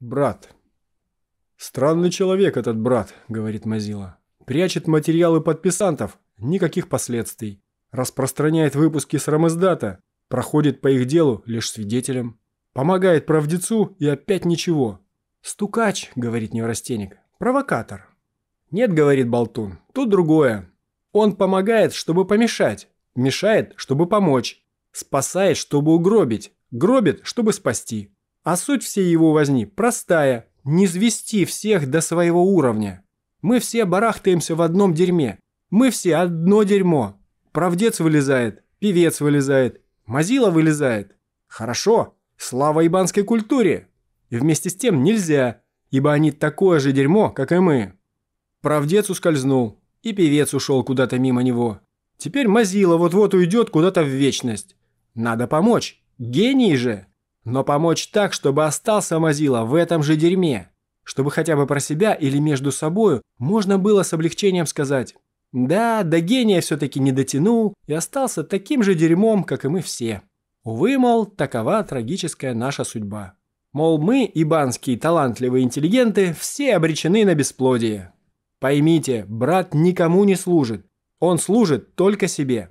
Брат. «Странный человек этот брат», – говорит Мазила. «Прячет материалы подписантов, никаких последствий. Распространяет выпуски с Рамаздата, проходит по их делу лишь свидетелем. Помогает правдецу и опять ничего. «Стукач», – говорит неврастенник, – «провокатор». «Нет», – говорит Болтун, – «тут другое. Он помогает, чтобы помешать, мешает, чтобы помочь, спасает, чтобы угробить, гробит, чтобы спасти». А суть всей его возни простая – не звести всех до своего уровня. Мы все барахтаемся в одном дерьме. Мы все одно дерьмо. Правдец вылезает, певец вылезает, мазила вылезает. Хорошо, слава ибанской культуре. И вместе с тем нельзя, ибо они такое же дерьмо, как и мы. Правдец ускользнул, и певец ушел куда-то мимо него. Теперь Мазила вот-вот уйдет куда-то в вечность. Надо помочь. Гений же. Но помочь так, чтобы остался Мазила в этом же дерьме. Чтобы хотя бы про себя или между собою можно было с облегчением сказать «Да, до гения все-таки не дотянул и остался таким же дерьмом, как и мы все». Увы, мол, такова трагическая наша судьба. Мол, мы, ибанские талантливые интеллигенты, все обречены на бесплодие. Поймите, брат никому не служит. Он служит только себе.